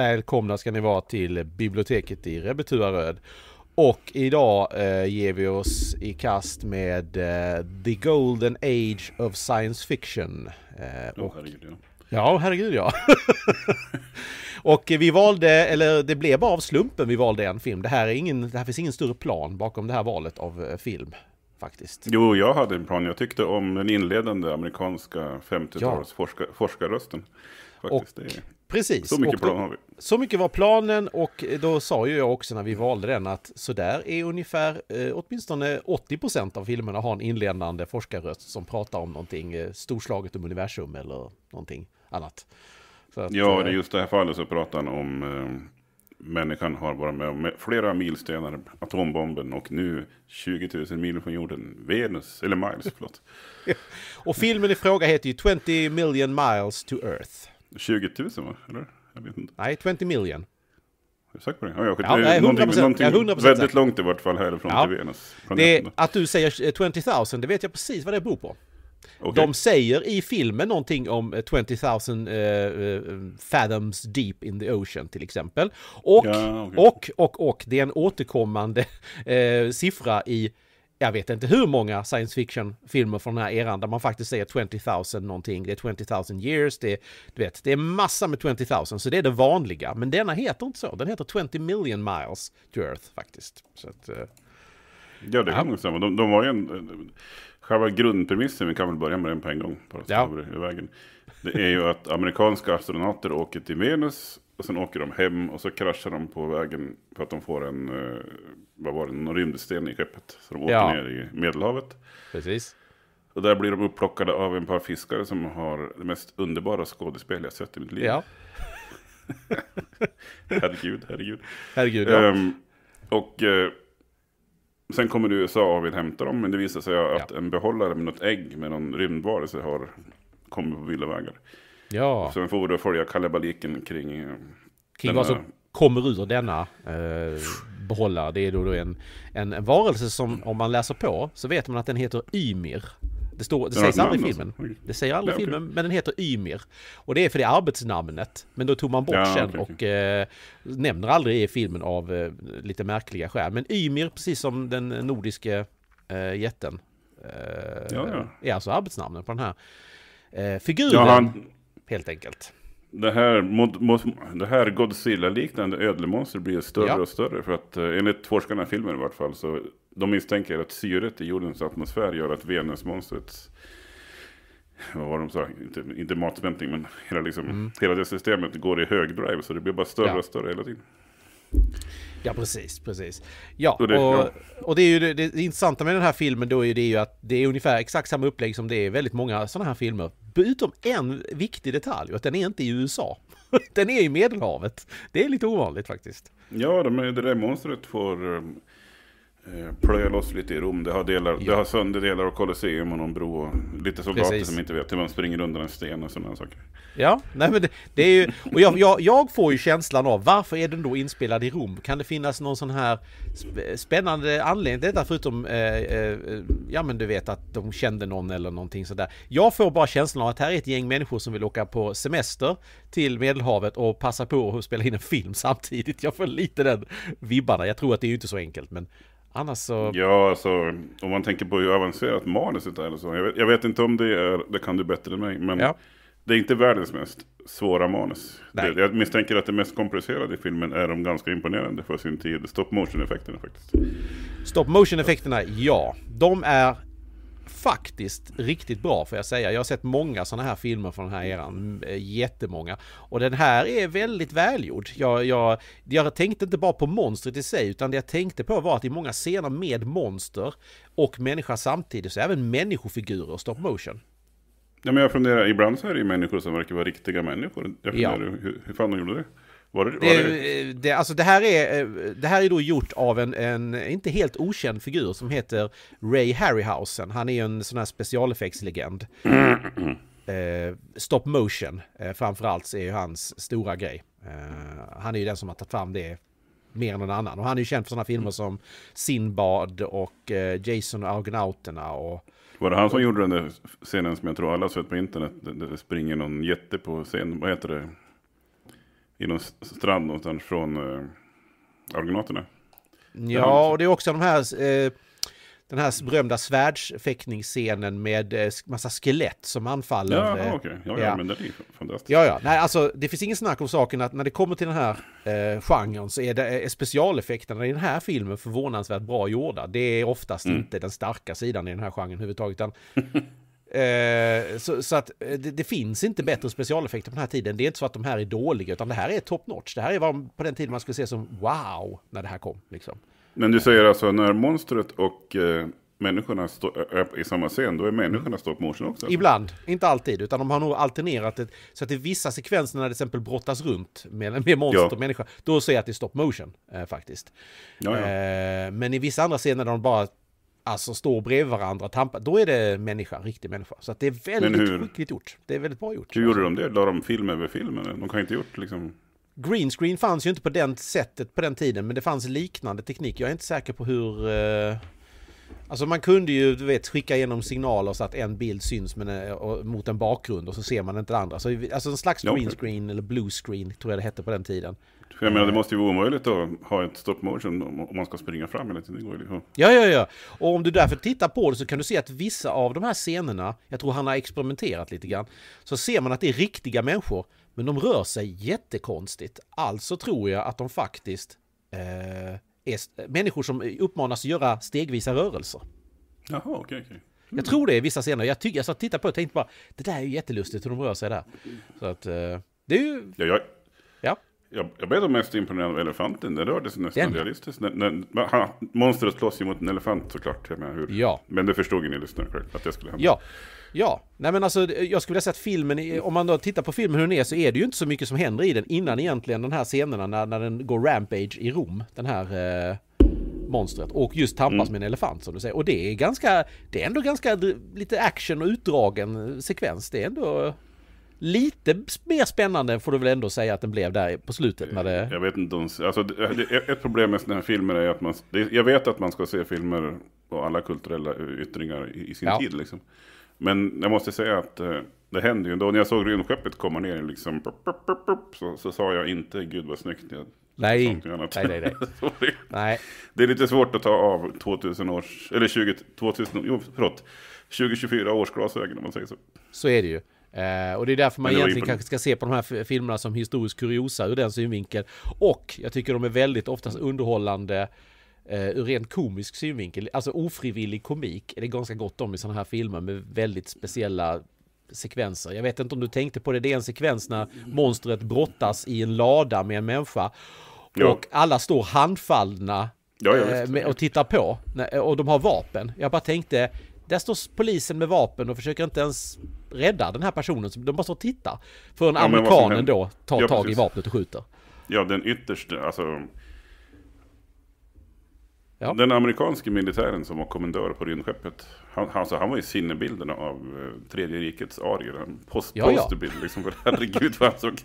Välkomna ska ni vara till biblioteket i Rebbetuaröd. Och idag eh, ger vi oss i kast med eh, The Golden Age of Science Fiction. Eh, och, ja. herregud ja. och vi valde, eller det blev bara av slumpen vi valde en film. Det här, är ingen, det här finns ingen större plan bakom det här valet av eh, film. Faktiskt. Jo, jag hade en plan. Jag tyckte om den inledande amerikanska 50 talsforskarrösten ja. forskarrösten. och, Precis. Så mycket då, plan har vi. Så mycket var planen och då sa ju jag också när vi valde den att sådär är ungefär eh, åtminstone 80% procent av filmerna har en inledande forskarröst som pratar om någonting eh, storslaget om universum eller någonting annat. Att, ja, i eh, just det här fallet så pratar han om eh, människan har varit med om flera milstenar, atombomben och nu 20 000 mil från jorden, Venus, eller Miles, förlåt. och filmen i fråga heter ju 20 million miles to Earth. 20 000 va? Eller? Jag vet inte. Nej, 20 million. Är du säker på det? Ja, jag, ja, det är 100%, någonting, 100 väldigt långt i vart fall härifrån ja. till Venus. Det, att du säger 20 000, det vet jag precis vad det beror på. Okay. De säger i filmen någonting om 20 000 uh, fathoms deep in the ocean till exempel. Och, ja, okay. och, och, och, det är en återkommande uh, siffra i jag vet inte hur många science fiction-filmer från den här eran där man faktiskt säger 20,000 000 någonting, det är 20,000 years, det är, du vet, det är massa med 20,000. så det är det vanliga. Men denna heter inte så, den heter 20 million miles to earth faktiskt. Så att, uh, ja, det kan nog stämma. De, de var ju en, eh, själva grundpremissen, vi kan väl börja med den på en gång, bara ja. vägen. Det är ju att amerikanska astronauter åker till Venus och sen åker de hem och så kraschar de på vägen för att de får en, eh, vad var det, någon rymdsten i skeppet. Så de åker ja. ner i Medelhavet. Precis. Och där blir de upplockade av en par fiskare som har det mest underbara skådespel jag sett i mitt liv. Ja. herregud, herregud. Herregud, ja. Um, och uh, sen kommer det USA och vill hämta dem, men det visar sig att ja. en behållare med något ägg med någon rymdvarelse har kommit på vägar. Ja. Så får då följa kalabaliken kring... Eh, kring vad som kommer ur denna eh, behållare. Det är då, då en, en, varelse som om man läser på så vet man att den heter Ymir. Det, står, det sägs aldrig i filmen. Alltså. Det säger aldrig ja, filmen, okay. men den heter Ymir. Och det är för det arbetsnamnet. Men då tog man bort ja, sen okay, och Eh, nämner aldrig i filmen av eh, lite märkliga skäl. Men Ymir, precis som den nordiske eh, jätten, eh, ja, är alltså arbetsnamnet på den här eh, figuren. Han helt enkelt. Det här, mod, mod, det här Godzilla-liknande ödlemonster blir större ja. och större. För att eh, enligt forskarna i filmen i vart fall så de misstänker att syret i jordens atmosfär gör att Venusmonstrets vad var de sa, inte, inte matsmältning men hela, liksom, mm. hela det systemet går i högdrive så det blir bara större ja. och större hela tiden. Ja, precis, precis. Ja, och det, och, ja. och det är ju det, det, intressanta med den här filmen då är ju det ju att det är ungefär exakt samma upplägg som det är i väldigt många sådana här filmer. Utom en viktig detalj, och att den är inte i USA. den är i Medelhavet. Det är lite ovanligt faktiskt. Ja, det där monstret får eh, Eh, plöja loss lite i Rom. Det har, delar, ja. det har sönder delar av Colosseum och någon bro och lite soldater Precis. som inte vet hur man springer undan en sten och sådana saker. Ja, nej men det, det är ju, och jag, jag, jag, får ju känslan av varför är den då inspelad i Rom? Kan det finnas någon sån här spännande anledning till detta förutom, eh, eh, ja men du vet att de kände någon eller någonting sådär. Jag får bara känslan av att här är ett gäng människor som vill åka på semester till Medelhavet och passa på att spela in en film samtidigt. Jag får lite den vibbarna. Jag tror att det är ju inte så enkelt men Annars så... Alltså- ja, alltså om man tänker på hur avancerat manuset är eller så. Jag vet, jag vet, inte om det är, det kan du bättre än mig, men ja. det är inte världens mest svåra manus. Det, jag misstänker att det mest komplicerade i filmen är de ganska imponerande för sin tid, stop motion-effekterna faktiskt. Stop motion-effekterna, ja. De är faktiskt riktigt bra får jag säga. Jag har sett många sådana här filmer från den här eran, jättemånga. Och den här är väldigt välgjord. Jag, jag, jag tänkte inte bara på monstret i sig utan det jag tänkte på var att i många scener med monster och människa samtidigt så är även människofigurer stop motion. Ja men jag funderar, ibland så är det ju människor som verkar vara riktiga människor. Jag funderar ja. hur, hur fan de gjorde det. Var det, var det... Eh, det, alltså det, här är, eh, det här är då gjort av en, en inte helt okänd figur som heter Ray Harryhausen. Han är ju en sån här specialeffektslegend. Eh, stop motion framförallt är ju hans stora grej. han är ju den som har tagit fram det mer än någon annan. Och han är ju känd för sådana filmer som Sinbad och Jason och Argonauterna och... Var det han som och, gjorde den där scenen som jag tror alla sett på internet? det springer någon jätte på scenen, vad heter det? i någon strand någonstans från eh, Argonaterna. Ja, och det är också de här, eh, den här berömda svärdsfäktningsscenen med eh, massa skelett som anfaller. Ja, eh, okej. Okay. Ja, ja, ja, men det är fantastiskt. Ja, ja. Nej, alltså det finns ingen snack om saken att när det kommer till den här eh, genren så är, det, är eh, specialeffekterna i den här filmen förvånansvärt bra gjorda. Det är oftast mm. inte den starka sidan i den här genren överhuvudtaget. Utan Eh, så, så, att eh, det, det, finns inte bättre specialeffekter på den här tiden. Det är inte så att de här är dåliga, utan det här är top notch. Det här är vad på den tiden man skulle se som wow, när det här kom. Liksom. Men du säger alltså när monstret och eh, människorna eh, är i samma scen, då är människorna stop motion också? Eller? Ibland, inte alltid, utan de har nog alternerat det. Så att i vissa sekvenser när det till exempel brottas runt med, med monster ja. och människa, då säger jag att det är stop motion eh, faktiskt. Ja, ja. men i vissa andra scener där de bara Alltså står bredvid varandra, tampa, då är det människa, riktig människa. Så det är väldigt skickligt gjort. Det är väldigt bra gjort. Hur gjorde de det? La de film över film? De kan ju inte gjort liksom... Green screen fanns ju inte på den sättet på den tiden, men det fanns liknande teknik. Jag är inte säker på hur... Eh, alltså man kunde ju, du vet, skicka igenom signaler så att en bild syns men, eh, och, mot en bakgrund och så ser man inte det andra. Så, alltså en slags green screen eller blue screen tror jag det hette på den tiden. För jag menar, det eh. måste ju vara omöjligt att ha ett stop motion om man ska springa fram hela tiden. Det går ju. Liksom. Ja, ja, ja. Och om du därför tittar på det så kan du se att vissa av de här scenerna, jag tror han har experimenterat lite grann, så ser man att det är riktiga människor, men de rör sig jättekonstigt. Alltså tror jag att de faktiskt eh, är människor som uppmanas göra stegvisa rörelser. Jaha, okej, okay, okej. Okay. Mm. Jag tror det är vissa scener. Jag, tyck, jag satt och tittade på det och tänkte bara, det där är ju jättelustigt hur de rör sig där. Så att, eh, det är ju... Ja, ja. Jag, jag blev mest imponerad av elefanten. Den rörde sig nästan den. realistiskt. Den, den, han, monstret slåss ju mot en elefant såklart. Jag menar, hur? Ja. Men det förstod ju ni lyssnare själv att det skulle hända. Ja. Ja, nej men alltså jag skulle vilja säga att filmen, om man då tittar på filmen hur den är så är det ju inte så mycket som händer i den innan egentligen den här scenerna när, när den går rampage i Rom, den här eh, monstret och just tampas mm. med en elefant som du säger. Och det är ganska, det är ändå ganska lite action och utdragen sekvens. Det är ändå lite mer spännande får du väl ändå säga att den blev där på slutet när det... Jag vet inte, alltså, ett problem med sådana här filmer är att man... Jag vet att man ska se filmer och alla kulturella yttringar i sin ja. tid liksom. Men jag måste säga att eh, det händer ju ändå. När jag såg rymdskeppet komma ner liksom, så, så sa jag inte gud vad snyggt. Jag, nej. Annat. nej, nej, nej. nej. Det är lite svårt att ta av 2000 års, eller 20, 2000, jo, förlåt, 2024 års glasögon om man säger så. Så är det ju. Eh, och det är därför man egentligen kanske ska se på de här filmerna som historisk kuriosa ur den synvinkeln. Och jag tycker de är väldigt oftast underhållande eh, ur rent komisk synvinkel. Alltså ofrivillig komik är det ganska gott om i sådana här filmer med väldigt speciella sekvenser. Jag vet inte om du tänkte på det, det är en sekvens när monstret brottas i en lada med en människa. Ja. Och alla står handfallna ja, eh, och tittar på. Och de har vapen. Jag bara tänkte, där står polisen med vapen och försöker inte ens rädda den här personen. De bara står och tittar. Förrän ja, amerikanen då tar ja, tag i vapnet och skjuter. Ja, den yttersta, alltså Ja. Den amerikanske militären som var kommendör på rymdskeppet, han, alltså, han var ju sinnebilden av eh, tredje rikets arier. En post, ja, ja. posterbild liksom, herregud vad han såg.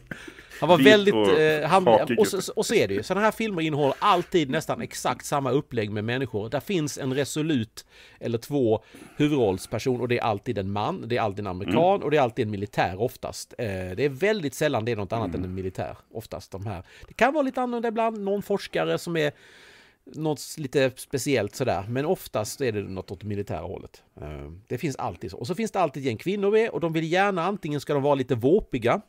Han var väldigt... Och, eh, han, och, så, och, så, är det ju, sådana här filmer innehåller alltid nästan exakt samma upplägg med människor. Där finns en resolut, eller två, huvudrollsperson och det är alltid en man, det är alltid en amerikan mm. och det är alltid en militär oftast. Eh, det är väldigt sällan det är något annat mm. än en militär, oftast de här. Det kan vara lite annorlunda ibland, någon forskare som är något lite speciellt sådär, men oftast är det något åt det militära hållet. Eh, det finns alltid så. Och så finns det alltid ett gäng kvinnor med och de vill gärna antingen ska de vara lite våpiga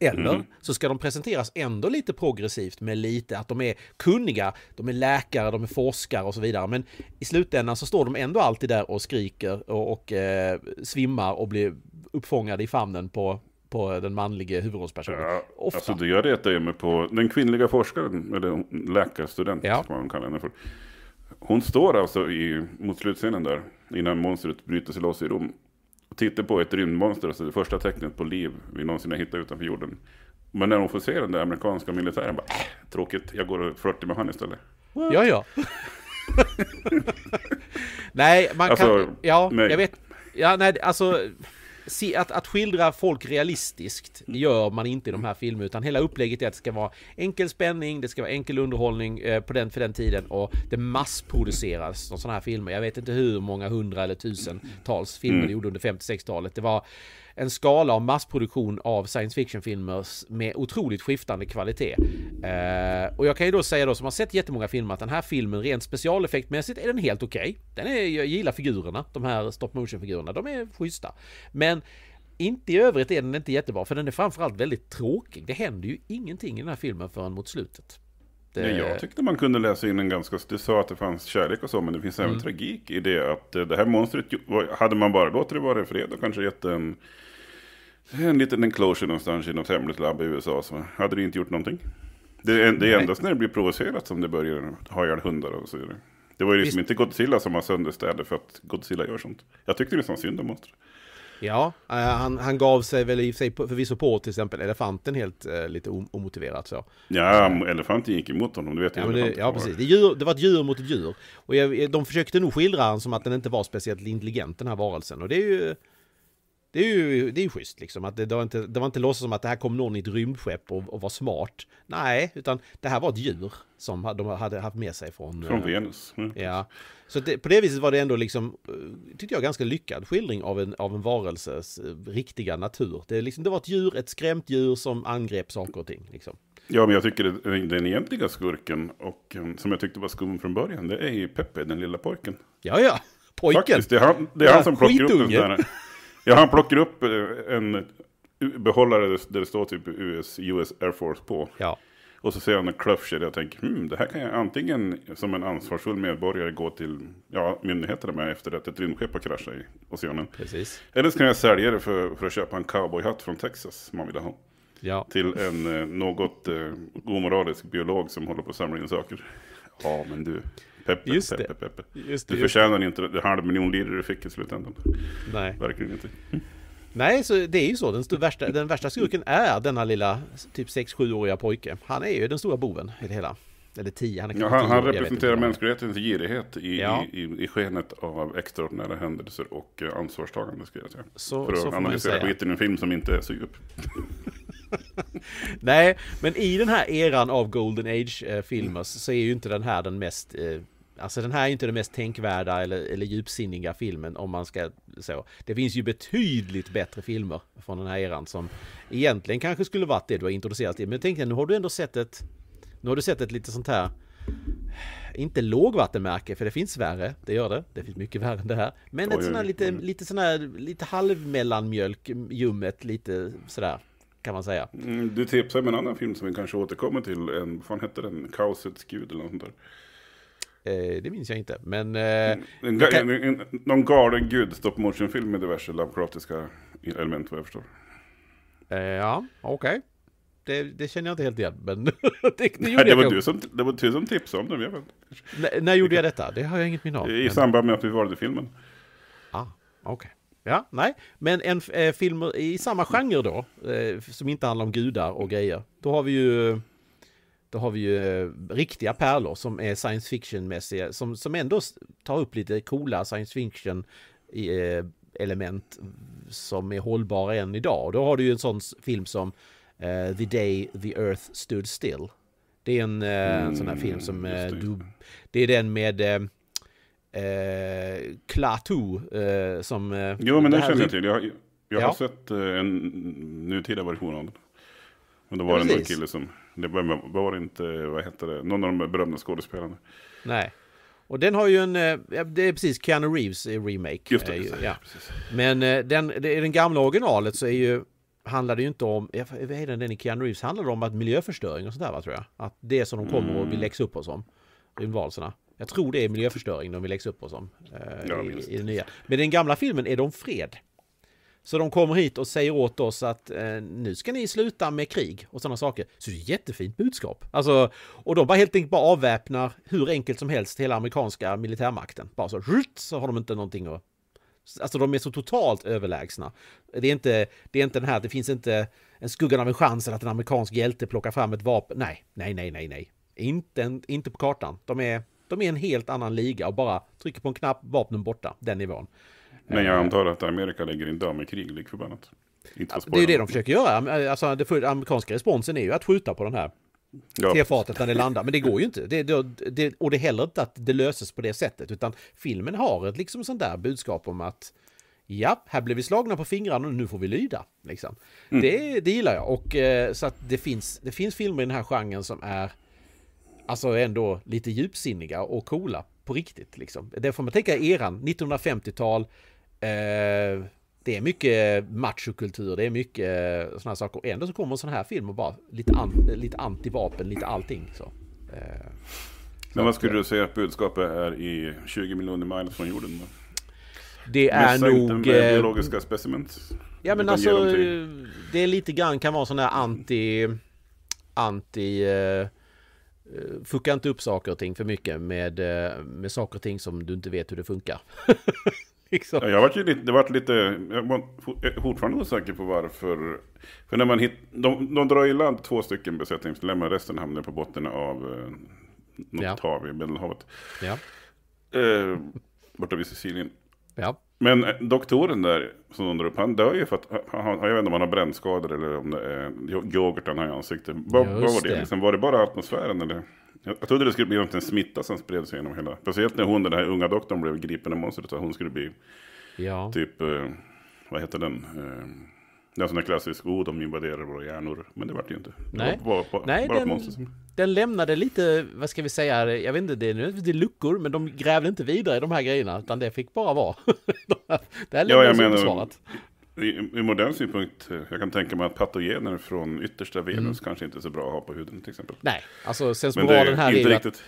eller mm. så ska de presenteras ändå lite progressivt med lite att de är kunniga, de är läkare, de är forskare och så vidare. Men i slutändan så står de ändå alltid där och skriker och, och eh, svimmar och blir uppfångade i famnen på på den manlige huvudrollspersonen. Ja, Alltså det jag retar mig på, den kvinnliga forskaren, eller läkarstudenten, ja. vad man kallar henne för. Hon står alltså i, mot slutscenen där, innan monstret bryter sig loss i Rom. Och tittar på ett rymdmonster, alltså det första tecknet på liv vi någonsin har hittat utanför jorden. Men när hon får se den där amerikanska militären, bara, äh, tråkigt, jag går och flörtar med han istället. What? Ja, ja. nej, man alltså, kan... Ja, nej. jag vet. Ja, nej, alltså se, att, att skildra folk realistiskt mm. gör man inte i de här filmerna utan hela upplägget är att det ska vara enkel spänning, det ska vara enkel underhållning eh, på den, för den tiden och det massproduceras som sådana här filmer. Jag vet inte hur många hundra eller tusentals filmer mm. det gjorde under 50-60-talet. Det var en skala av massproduktion av science fiction-filmer med otroligt skiftande kvalitet. Eh, och jag kan ju då säga då som har sett jättemånga filmer att den här filmen rent specialeffektmässigt är den helt okej. Okay. Den är, jag gillar figurerna, de här stop motion-figurerna, de är schyssta. Men inte i övrigt är den inte jättebra för den är framförallt väldigt tråkig. Det händer ju ingenting i den här filmen förrän mot slutet. Det... Nej, jag eh, tyckte man kunde läsa in en ganska... Du sa att det fanns kärlek och så, men det finns även mm. tragik i det. Att eh, det här monstret, hade man bara låtit det vara i fred och kanske gett en, en liten enclosure någonstans i något hemligt labb i USA så hade det inte gjort någonting. Det är, det är endast när det blir provocerat som det börjar ha ihjäl hundar och så vidare. Det var ju liksom Visst. inte Godzilla som har sönder städer för att Godzilla gör sånt. Jag tyckte det var synd om monstret. Ja, eh, han, han gav sig väl i sig förvisso på till exempel elefanten helt eh, lite omotiverat så. Ja, elefanten gick emot honom, du vet ja, det, ja precis. Det, djur, det, var ett djur mot ett djur. Och jag, de försökte nog skildra honom som att den inte var speciellt intelligent den här varelsen. Och det är ju det är ju det är ju schysst liksom. Att det, det, var inte, det var inte låtsas som att det här kom någon i ett rymdskepp och, och, var smart. Nej, utan det här var ett djur som de hade haft med sig från... Från eh, Venus. Mm. Ja. Så det, på det viset var det ändå liksom, eh, tyckte jag, ganska lyckad skildring av en, av en varelses eh, riktiga natur. Det, liksom, det var ett djur, ett skrämt djur som angrep saker och ting. Liksom. Ja, men jag tycker den, den egentliga skurken, och som jag tyckte var skum från början, det är ju Peppe, den lilla pojken. Ja, ja. Pojken. Faktiskt, det är han, det är ja, han som plockar upp den där. Ja, han plockar upp eh, en behållare där det står typ US, US Air Force på. Ja. Och så ser han en klöfsel och tänker, hmm, det här kan jag antingen som en ansvarsfull medborgare gå till ja, myndigheterna med efter att ett rymdskepp har kraschat i oceanen. Precis. Eller så kan jag sälja det för, för att köpa en cowboyhatt från Texas som man vill ha. Ja. Till en eh, något eh, omoralisk biolog som håller på att samla in saker. Ja, men du. Peppe, just peppe, det. peppe. Just det, du förtjänar det. inte den halv miljon liror du fick i slutändan. Nej. Verkligen inte. Nej, så det är ju så. Den, värsta, den värsta skurken är denna lilla typ 6-7-åriga pojke. Han är ju den stora boven i det hela. Eller 10, han är ja, han, han representerar mänsklighetens girighet i, ja. i, i, i, skenet av extraordinära händelser och eh, ansvarstagande skulle jag säga. Så, För att så analysera skiten i en film som inte är så djup. Nej, men i den här eran av Golden Age-filmer eh, så är ju inte den här den mest eh, Alltså den här är inte den mest tänkvärda eller, eller djupsinniga filmen om man ska så. Det finns ju betydligt bättre filmer från den här eran som egentligen kanske skulle varit det du har introducerat till. Men tänk dig, nu har du ändå sett ett, nu har du sett ett lite sånt här inte lågvattenmärke, för det finns värre, det gör det. Det finns mycket värre än det här. Men oj, ett sånt här lite, mm. lite sån här, lite halvmellanmjölk, ljummet, lite sådär, kan man säga. Mm, du tipsade om en annan film som vi kanske återkommer till, en, vad fan hette den? Kaosets gud eller något sånt där. Eh, det minns jag inte, men... Eh, mm, en, kan... en, en, någon galen gud stop motion-film med diverse Lovecraftiska element vad jag förstår. Eh, ja, okej. Okay. Det, det, känner jag inte helt igen, men det, det, Nej, det var du som, det var du som tipsade om det. Jag vet. när gjorde jag detta? Det har jag inget minne av. I men... samband med att vi valde filmen. Ah, okej. Okay. Ja, nej, men en eh, film i samma genre då, eh, som inte handlar om gudar och grejer. Då har vi ju då har vi ju eh, riktiga pärlor som är science fiction-mässiga, som, som ändå tar upp lite coola science fiction eh, element som är hållbara än idag. Och då har du ju en sån film som eh, The Day the Earth Stood Still. Det är en, mm, sån här film som... det. Du, det är den med... Eh, Klaatu eh, som... jo, men den känner jag till. Jag, jag ja. har sett en nutida version av den. Men då var det en kille som det var inte, vad heter det, någon av de berömda skådespelarna. Nej. Och den har ju en, eh, det är precis Keanu Reeves remake. Just det, eh, ju, ja. Men eh, den, i den gamla originalet så är ju, handlar det ju inte om, vad är den, den i Keanu Reeves handlar det om att miljöförstöring och sånt där va tror jag? Att det som de kommer och vill mm. läxa upp oss om, rymdvarelserna. Jag tror det är miljöförstöring de vill läxa upp oss om ja, i, i den nya. Men i den gamla filmen är de fred. Så de kommer hit och säger åt oss att eh, nu ska ni sluta med krig och sådana saker. Så det är ett jättefint budskap. Alltså, och de bara helt enkelt bara avväpnar hur enkelt som helst hela amerikanska militärmakten. Bara så, så har de inte någonting att... Alltså de är så totalt överlägsna. Det är inte, det är inte den här, det finns inte en skuggan av en chans att en amerikansk hjälte plockar fram ett vapen. Nej, nej, nej, nej, nej. Inte, inte på kartan. De är, de är en helt annan liga och bara trycker på en knapp, vapnen borta, den nivån. Men jag eh, antar att Amerika lägger in damerkrig, lik förbannat. Inte det är ju det de försöker göra. Eh, alltså, den amerikanska responsen är ju att skjuta på den här ja. tefatet när det landar. Men det går ju inte. Det, det, och det är heller inte att det löses på det sättet. Utan filmen har ett liksom sånt där budskap om att ja, här blev vi slagna på fingrarna och nu får vi lyda. Liksom. Mm. Det, det gillar jag. Och eh, så att det finns, det finns filmer i den här genren som är alltså ändå lite djupsinniga och coola på riktigt. Liksom. Det får man tänka eran, 1950-tal, Eh, det är mycket machokultur, det är mycket eh, sådana saker. Ändå så kommer en sån här film och bara lite, an, lite antivapen, lite allting. Så. Eh, Men vad skulle eh, du säga att budskapet är i 20 miljoner miles från jorden? Då? Det är Missa nog... Inte biologiska specimens. Ja men alltså det är lite grann kan vara sån där anti... Anti... Uh, fucka inte upp saker och ting för mycket med, med saker och ting som du inte vet hur det funkar. liksom. ja, jag var ju lite, det var lite, jag var eh, fortfarande osäker på varför. För när man hit, de, de drar i land två stycken besättningsmedlemmar, resten hamnar på botten av eh, något ja. hav i Medelhavet. Ja. Eh, borta vid Sicilien. Ja. Men eh, doktoren där som de drar upp, han dör ju för att, han, han, jag vet inte om han har brännskador eller om det är yoghurten har i ansiktet. Vad var det? Liksom, var det bara atmosfären eller? Jag, trodde det skulle bli en smitta som spred sig genom hela. Speciellt när hon, den här unga doktorn, blev gripen i monstret. hon skulle bli ja. typ, eh, vad heter den? Eh, den sån där klassisk, oh de invaderar våra hjärnor. Men det vart det ju inte. Det Nej, var, var, Nej bara den, den lämnade lite, vad ska vi säga, jag vet inte, det är, det är luckor, men de grävde inte vidare i de här grejerna, utan det fick bara vara. det här lämnades ja, jag menar, i, I modern synpunkt, eh, jag kan tänka mig att patogener från yttersta venus mm. kanske inte är så bra att ha på huden till exempel. Nej, alltså sensmoralen här inte är riktigt...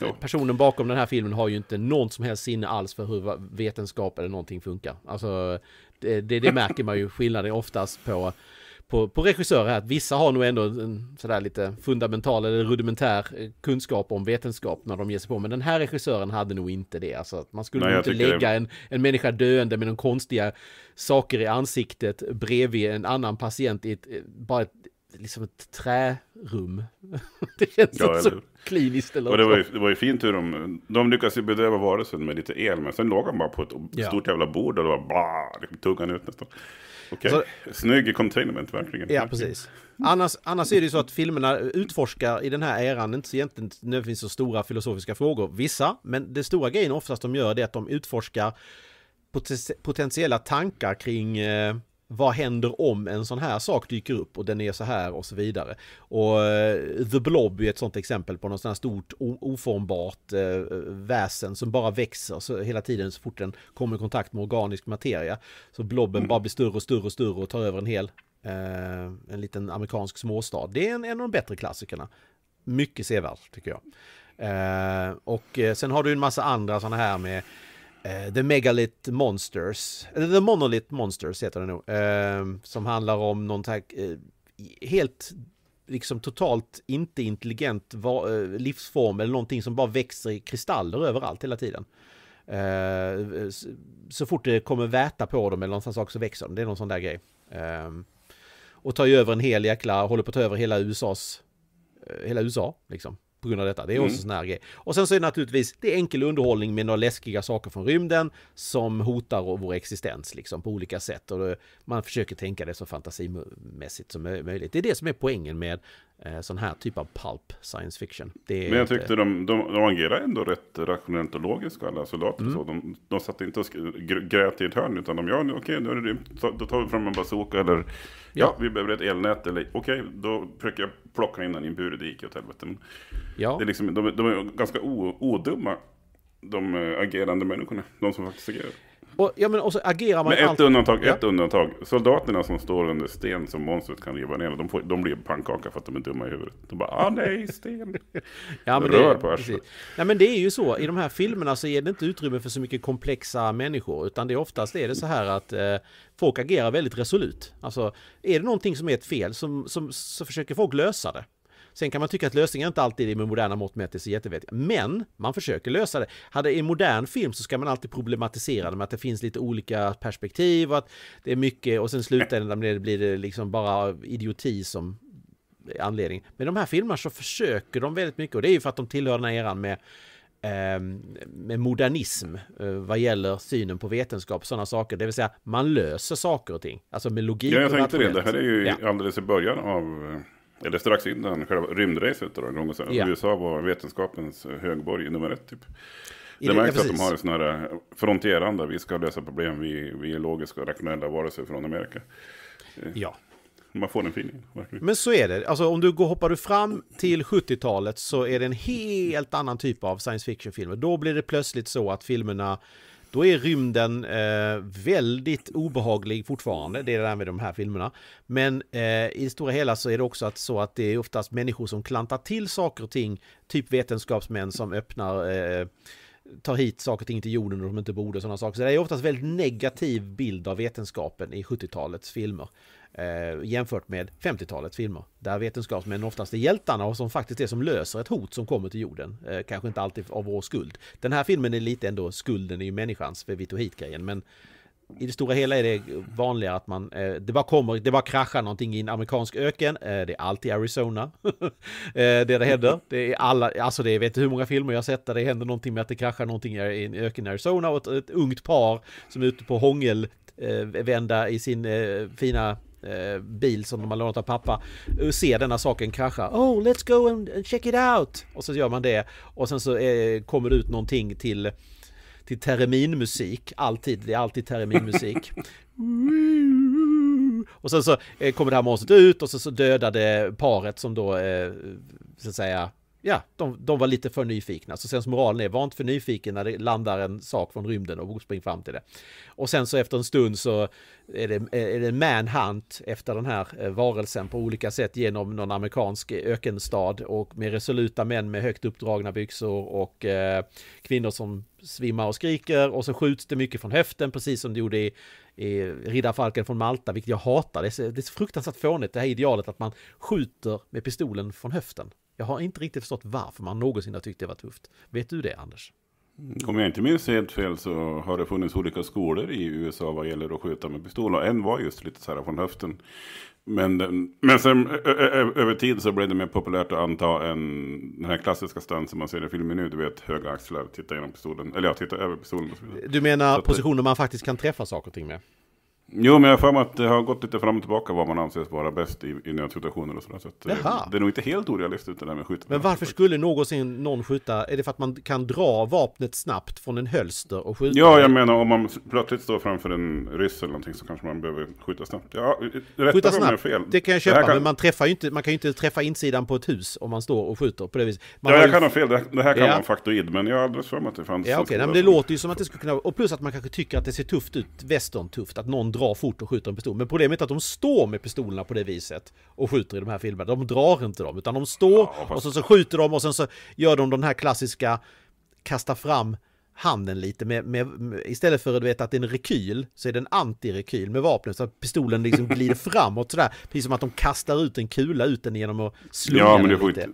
att personen bakom den här filmen har ju inte något som helst sinne alls för hur vetenskap eller någonting funkar. Alltså, det, det, det märker man ju skillnaden oftast på på, på regissörer här, att vissa har nog ändå en sådär lite fundamental eller rudimentär eh, kunskap om vetenskap när de ger sig på. Men den här regissören hade nog inte det. Alltså att man skulle Nej, nog inte lägga en, en människa döende med någon konstiga saker i ansiktet bredvid en annan patient i ett, eh, bara ett, liksom ett trärum. det känns ja, eller... så kliniskt eller och det var, ju, det var ju fint hur de, de lyckades ju bedöva varelsen med lite el, men sen låg han bara på ett ja. stort jävla bord och det var bla, liksom tungan ut nästan. Okej, okay. Alltså, snygg containment verkligen. Ja, precis. Annars, annars är det ju så att filmerna utforskar i den här eran inte så egentligen nödvändigtvis så stora filosofiska frågor. Vissa, men det stora grejen oftast de gör det är att de utforskar potentiella tankar kring eh, vad händer om en sån här sak dyker upp och den är så här och så vidare. Och eh, The Blob är ett sånt exempel på något sånt här stort oformbart eh, väsen som bara växer så hela tiden så fort den kommer i kontakt med organisk materia. Så blobben mm. bara blir större och större och större och tar över en hel eh, en liten amerikansk småstad. Det är en, en av de bättre klassikerna. Mycket sevärd tycker jag. och sen har du en massa andra sådana här med Eh, The Megalith Monsters, eller The Monolith Monsters heter det nog, eh, som handlar om någon eh, helt liksom totalt inte intelligent livsform eller någonting som bara växer i kristaller överallt hela tiden. Så fort det kommer väta på dem eller någon sak så växer de, det är någon sån där grej. Och tar ju över en hel jäkla, håller på att ta över hela USAs, hela USA liksom på grund av detta. Det är mm. också mm. sån här grej. Och sen så är det naturligtvis, det är enkel underhållning med några läskiga saker från rymden som hotar vår existens liksom på olika sätt. Och man försöker tänka det så fantasimässigt som möjligt. Det är det som är poängen med Eh, sån här typ av pulp science fiction. Men jag inte... tyckte de, de, de agerade ändå rätt rationellt och logiskt alla soldater. Mm. Så de, de satt inte och grät i ett hörn utan de, ja okej okay, nu då tar vi fram en bazooka eller ja, ja vi behöver ett elnät eller okej okay, då försöker jag plocka in den i en bur, det gick åt helvete. Ja. Det är liksom, de, de är ganska odumma de eh, agerande människorna, de som faktiskt agerar. Och, ja, men, och så agerar man... Men ett, alltid. undantag, ja. ett undantag. Soldaterna som står under sten som monstret kan riva ner, de, får, de blir pannkaka för att de är dumma i huvudet. De bara, ah nej, sten. ja, men Rör det, på arslet. Ja men det är ju så. I de här filmerna så ger det inte utrymme för så mycket komplexa människor, utan det är oftast är det så här att eh, folk agerar väldigt resolut. Alltså, är det någonting som är ett fel som, som, så försöker folk lösa det. Sen kan man tycka att lösningen inte alltid är med moderna mått mätt det är så jättevettigt. Men man försöker lösa det. Hade i en modern film så ska man alltid problematisera det med att det finns lite olika perspektiv och att det är mycket och sen slutändan blir det liksom bara idioti som anledning. Men de här filmerna så försöker de väldigt mycket och det är ju för att de tillhör den här eran med ehm, med modernism eh, vad gäller synen på vetenskap och sådana saker. Det vill säga man löser saker och ting. Alltså med logik. Ja, jag tänkte det. Det här är ju ja. alldeles i början av eh, eller strax innan själva rymdracet då, gång och yeah. USA var vetenskapens högborg nummer ett typ. Det, det märks ja, att de har en sån här eh, frontierande, vi ska lösa problem, vi, vi är logiska och rationella varelser från Amerika. Eh, ja. Man får den feelingen. Men så är det. Alltså om du går, hoppar du fram till 70-talet så är det en helt annan typ av science fiction-filmer. Då blir det plötsligt så att filmerna då är rymden eh, väldigt obehaglig fortfarande, det är det där med de här filmerna. Men eh, i det stora hela så är det också att, så att det är oftast människor som klantar till saker och ting, typ vetenskapsmän som öppnar eh, tar hit saker och ting till jorden och de inte borde och sådana saker. Så det är oftast väldigt negativ bild av vetenskapen i 70-talets filmer. Eh, jämfört med 50-talets filmer. Där vetenskapsmän oftast är hjältarna och som faktiskt är som löser ett hot som kommer till jorden. Eh, kanske inte alltid av vår skuld. Den här filmen är lite ändå skulden är ju människans, för vi tog hit grejen. Men i det stora hela är det vanligare att man, eh, det bara kommer, det bara kraschar någonting i en amerikansk öken. Eh, det är alltid Arizona. Eh, det det händer. Det är alla, alltså det är, vet du hur många filmer jag har sett där det händer någonting med att det kraschar någonting i en öken i Arizona och ett, ett ungt par som är ute på hångel vända i sin fina bil som de har lånat av pappa ser denna saken krascha. Oh, let's go and check it out! Och så gör man det och sen så kommer det ut någonting till till terminmusik, alltid, det är alltid terminmusik. och sen så eh, kommer det här monstret ut och så, dödar det paret som då, eh, så att säga, ja, de, de var lite för nyfikna. Så sen som moralen är, var inte för nyfiken när det landar en sak från rymden och spring fram till det. Och sen så efter en stund så är det, är det manhunt efter den här eh, varelsen på olika sätt genom någon amerikansk ökenstad och med resoluta män med högt uppdragna byxor och eh, kvinnor som svimmar och skriker och så skjuts det mycket från höften precis som det gjorde i, i Riddarfalken från Malta, vilket jag hatar. det är så fruktansvärt fånigt det här idealet att man skjuter med pistolen från höften. Jag har inte riktigt förstått varför man någonsin har tyckt det var tufft. Vet du det, Anders? Om jag inte minns helt fel så har det funnits olika skolor i USA vad gäller att skjuta med pistol. Och en var just lite så här från höften. Men, eh, men sen över tid så blev det mer populärt att anta en, den här klassiska stansen man ser i filmen nu. Du vet, höga axlar, titta genom pistolen. Eller ja, titta över pistolen Du menar positioner man faktiskt kan träffa saker och ting med? Jo, men jag har för mig att det har gått lite fram och tillbaka vad man anses vara bäst i, i nödsituationer och sådär. Så att, eh, det är nog inte helt orealistiskt det där med att skjuta. Men varför skulle någonsin någon skjuta? Är det för att man kan dra vapnet snabbt från en hölster och skjuta? Ja, jag menar om man plötsligt står framför en ryss eller någonting så kanske man behöver skjuta snabbt. Ja, skjuta snabbt, fel. det kan jag köpa, kan... men man, träffar inte, man kan ju inte träffa insidan på ett hus om man står och skjuter på det viset. Man ja, jag ju... kan ha fel, det, det här kan ja. vara faktoid, men jag har alldeles för mig att det fanns... Ja, okej, okay. men det låter ju som att det skulle kunna... Och plus att man kanske tycker att det ser tufft ut, västern tufft, att någon drar fort och skjuter en pistol. Men problemet är att de står med pistolerna på det viset och skjuter i de här filmerna. De drar inte dem, utan de står ja, och sen så skjuter de och sen så gör de den här klassiska kasta fram handen lite med, med, med, istället för du vet, att det är en rekyl så är det en antirekyl med vapnet så att pistolen liksom glider framåt sådär. Precis som att de kastar ut en kula ut den genom att slunga ja, den lite. Inte,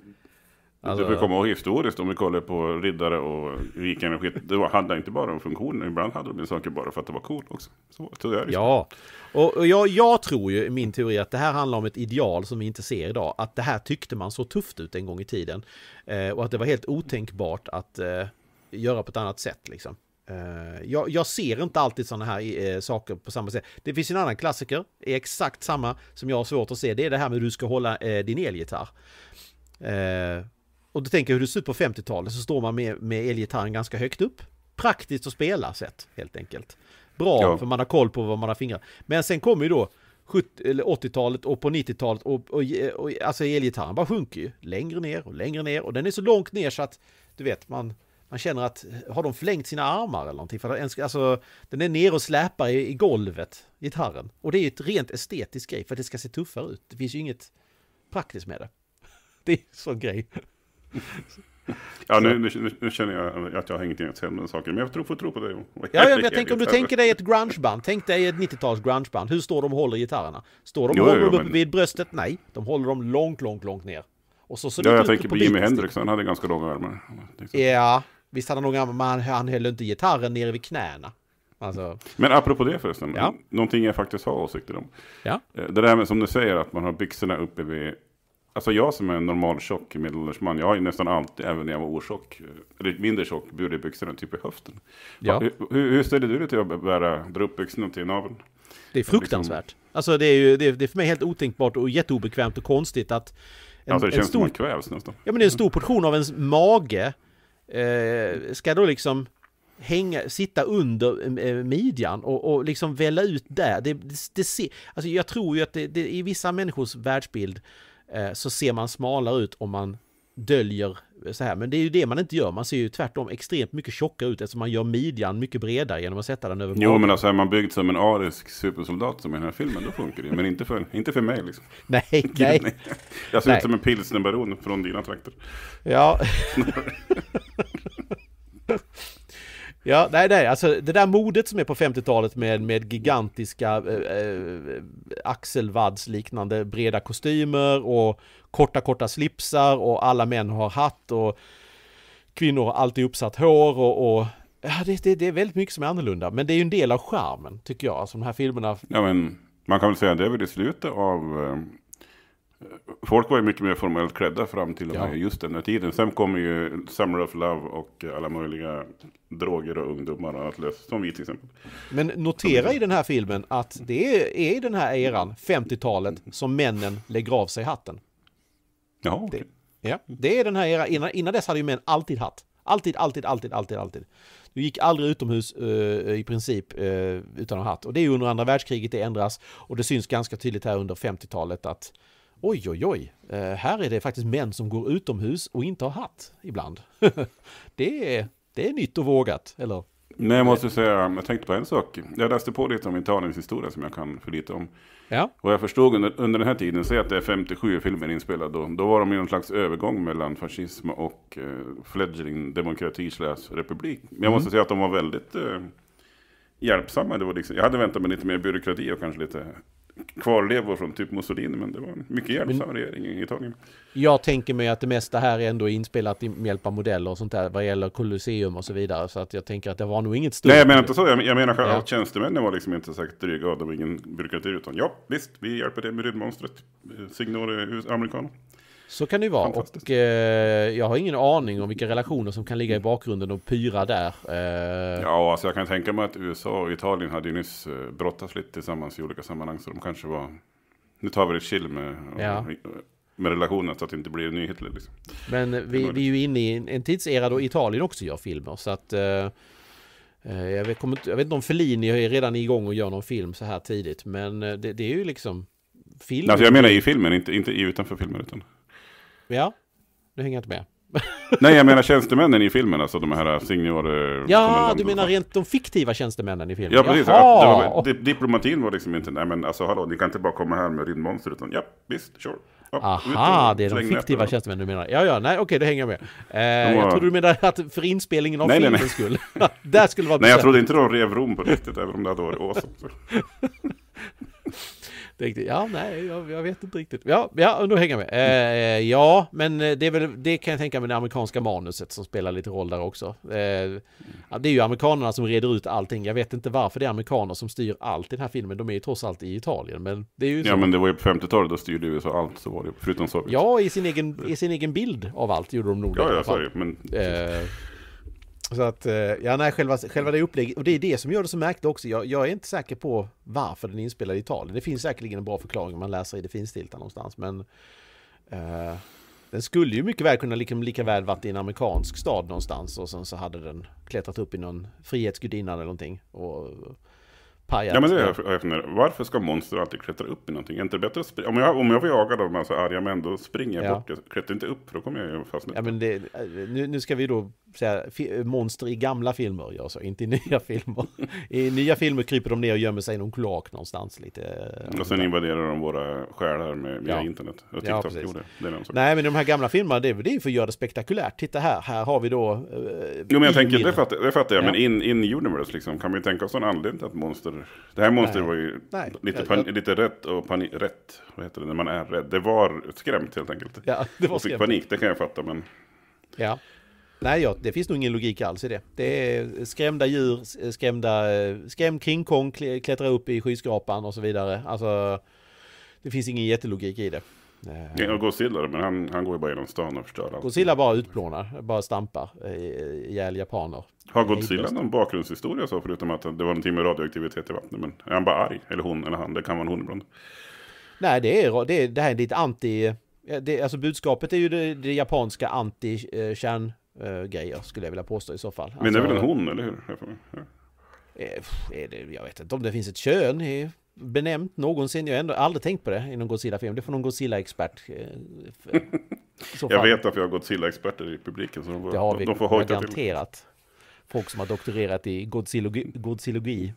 Alltså-, alltså... Du får komma ihåg historiskt om vi kollar på riddare och vikingar och skit. Det var, handlade inte bara om funktionen. ibland hade de saker bara för att det var coolt också. Så, så är det ja, och, och jag, jag, tror ju i min teori att det här handlar om ett ideal som vi inte ser idag. Att det här tyckte man så tufft ut en gång i tiden. Eh, och att det var helt otänkbart att eh, göra på ett annat sätt liksom. eh, jag, jag, ser inte alltid sådana här eh, saker på samma sätt. Det finns en annan klassiker, är exakt samma som jag har svårt att se. Det är det här med hur du ska hålla eh, din elgitarr. Eh, och då tänker jag hur det ser ut på 50-talet så står man med, med elgitarren ganska högt upp. Praktiskt att spela sett helt enkelt. Bra ja. för man har koll på vad man har fingrar. Men sen kommer ju då 80-talet och på 90-talet och, och, och, alltså elgitarren bara sjunker ju längre ner och längre ner och den är så långt ner så att du vet man man känner att har de flängt sina armar eller någonting? För att, alltså, den är ner och släpar i, i golvet, gitarren. Och det är ju ett rent estetiskt grej för att det ska se tuffare ut. Det finns ju inget praktiskt med det. Det är en sån grej. Ja, nu, nu, nu, känner jag att jag har hängt in ett sämre saker, men jag tror på, tror på det. Ja, ja, jag tänker om du tänker dig ett grungeband, tänk dig ett 90-tals grungeband. Hur står de och håller gitarrerna? Står de och jo, håller jo, dem uppe men... vid bröstet? Nej, de håller dem långt, långt, långt ner. Och så, så ja, jag tänker på, på Jimi Hendrix, han hade ganska långa armar. Ja, visst hade han långa armar, men han, han höll inte gitarren nere vid knäna. Alltså... Men apropå det förresten, ja. någonting jag faktiskt har åsikter om. Ja. Eh, det där med som du säger att man har byxorna uppe vid Alltså jag som är en normal tjock medelålders man, jag har ju nästan alltid, även när jag var otjock, eh, eller mindre tjock, burit byxorna typ i höften. Ja. Hur, hur ställer du dig till att bära, dra upp byxorna till naveln? Det är fruktansvärt. Liksom- alltså det är ju, det är, det är för mig helt otänkbart och jätteobekvämt och konstigt att... En, alltså det känns en stor, som man kvävs nästan. Ja men det är en stor portion av ens mage, eh, ska då liksom hänga, sitta under eh, eh, midjan och, och liksom välla ut där. Det, det, det ser, alltså jag tror ju att det, det i vissa människors världsbild Eh, så ser man smalare ut om man döljer så här. Men det är ju det man inte gör. Man ser ju tvärtom extremt mycket tjockare ut eftersom man gör midjan mycket bredare genom att sätta den över Jo, men alltså är man byggd som en arisk supersoldat som i den här filmen, då funkar det Men inte för, inte för mig liksom. Nej, nej. nej. Jag ser nej. ut som en pilsnerbaron från dina trakter. Ja. Ja, nej, nej, alltså det där modet som är på 50-talet med, med gigantiska eh, eh, axelvaddsliknande breda kostymer och korta, korta slipsar och alla män har hatt och kvinnor har alltid uppsatt hår och, och ja, det, det, det, är väldigt mycket som är annorlunda. Men det är ju en del av charmen, tycker jag, som alltså de här filmerna. Ja, men man kan väl säga att det är väl i slutet av eh... Folk var ju mycket mer formellt klädda fram till och med ja. just den här tiden. Sen kommer ju Summer of Love och alla möjliga droger och ungdomar och allt löst, som vi till exempel. Men notera i den här filmen att det är i den här eran, 50-talet, som männen lägger av sig hatten. Ja, okay. det, ja, det är den här eran, innan, innan dess hade ju män alltid hatt. Alltid, alltid, alltid, alltid, alltid. Du gick aldrig utomhus uh, i princip uh, utan att ha hatt. Och det är under andra världskriget det ändras och det syns ganska tydligt här under 50-talet att oj, oj, oj, uh, här är det faktiskt män som går utomhus och inte har hatt ibland. det är det är nytt och vågat, eller? Nej, jag måste säga, jag tänkte på en sak. Jag läste på lite om Italiens historia som jag kan för lite om. Ja. Och jag förstod under, under den här tiden, säg att det är 57 filmer inspelade då, då var de i någon slags övergång mellan fascism och eh, fledgling demokrati slash republik. Men jag mm. måste säga att de var väldigt eh, hjälpsamma. Det var liksom, jag hade väntat mig lite mer byråkrati och kanske lite kvarlevor från typ Mussolini, men det var mycket hjälpsam men, regering i Italien. Jag tänker mig att det mesta här är ändå inspelat med hjälp av modeller och sånt där vad gäller Colosseum och så vidare. Så att jag tänker att det var nog inget stort. Nej, jag menar inte så. Jag, jag menar ja. att tjänstemännen var liksom inte särskilt dryga och det var ingen byråkrati utan ja, visst, vi hjälper dig med rymdmonstret. Eh, Signore eh, amerikan. Så kan det ju vara. Och eh, jag har ingen aning om vilka relationer som kan ligga i bakgrunden och pyra där. Eh... Ja, alltså jag kan tänka mig att USA och Italien hade ju nyss eh, brottats lite tillsammans i olika sammanhang. Så de kanske var, nu tar vi det chill med, ja. med relationen så att det inte blir en nyhet. Liksom. Men vi, vi är ju inne i en, tidsera då Italien också gör filmer. Så att... Eh... eh jag vet, inte, jag vet inte om Fellini är redan igång och gör någon film så här tidigt, men eh, det, det är ju liksom... Film. Alltså jag menar i filmen, inte, inte utanför filmen. Utan. Ja, nu hänger jag inte med. Nej, jag menar tjänstemännen i filmen, alltså de här äh, signor... Äh, ja, du menar rent de fiktiva tjänstemännen i filmen? Ja, precis. Ja, var, diplomatin var liksom inte, nej men alltså hallå, ni kan inte bara komma här med rymdmonster, utan ja, visst, sure. Ja, Aha, det är de fiktiva tjänstemännen du menar. Ja, ja, nej, okej, okay, det hänger jag med. Eh, var... Jag trodde du menade att för inspelningen av nej, filmen nej, nej. skulle... där skulle vara... Nej, jag trodde inte de rev Rom på riktigt, även om det hade varit awesome. riktigt. Ja, nej, jag, jag, vet inte riktigt. Ja, ja då hänger jag med. Eh, ja, men eh, det är väl, det kan jag tänka mig det amerikanska manuset som spelar lite roll där också. Eh, det är ju amerikanerna som reder ut allting. Jag vet inte varför det är amerikaner som styr allt i den här filmen. De är ju trots allt i Italien, men det är ju Ja, men det var ju på 50-talet, då styrde USA allt, så var det förutom Sovjet. Ja, i sin egen, i sin egen bild av allt gjorde de nog det, ja, så är det. Men... Eh, så att, eh, ja nej, själva, själva det upplägget, och det är det som gör det så märkligt också. Jag, jag, är inte säker på varför den är inspelad i Italien. Det finns säkerligen en bra förklaring om man läser i det finstilta någonstans, men eh, den skulle ju mycket väl kunna lika, liksom lika väl varit i en amerikansk stad någonstans och sen så hade den klättrat upp i någon frihetsgudinna eller någonting och pajat. Ja, men det är jag, jag funderar. Varför ska monster alltid klättra upp i någonting? Är inte bättre att springa? Om jag, om jag var jagad av en massa arga män, då springer jag ja. bort. Jag klättrar inte upp, för då kommer jag ju fastna. Ja, men det, eh, nu, nu ska vi då säga, monster i gamla filmer gör så, inte i nya filmer. I nya filmer kryper de ner och gömmer sig i någon kloak någonstans lite. Eh, och sen invaderar de våra själar med, via ja. internet. Och ja, precis. det, det Nej, men de här gamla filmerna, det, det är för att göra det spektakulärt. Titta här, här har vi då... Eh, jo, men jag tänker, det fattar, det fattar jag, ja. men in, in universe liksom, kan vi tänka oss en anledning till att monster det här monstret var ju Nej, lite, jag, jag... lite rätt och panik. Rätt, vad heter det när man är rädd? Det var skrämt helt enkelt. Ja, det var och fick skrämt. panik, det kan jag fatta men... Ja. Nej, ja, det finns nog ingen logik alls i det. Det är skrämda djur, skrämda, eh, skrämd King Kong klättrar upp i skyskrapan och så vidare. Alltså, det finns ingen jättelogik i det. Eh, ja, Godzilla men han, han går ju bara genom stan och förstör allt. Godzilla bara utplånar, bara stampar ihjäl japaner. Har Godzilla någon bakgrundshistoria så, förutom att det var någonting med radioaktivitet i vattnet? Men är han bara arg? Eller hon, eller han, det kan vara en hon ibland. Nej, det, är, det, det här är lite anti... Det, alltså budskapet är ju det, det japanska anti kärn grejer skulle jag vilja påstå i så fall. Men det är väl en alltså- hon, eller hur? Eh, är det, jag vet inte om det finns ett kön i benämnt någonsin. Jag har ändå aldrig tänkt på det i någon Godzilla-film. Det får någon Godzilla-expert. Eh, jag vet att vi har Godzilla-experter i publiken. Så de, det har vi de får hojta garanterat. Till. Folk som har doktorerat i Godzillogi. Godzillogi.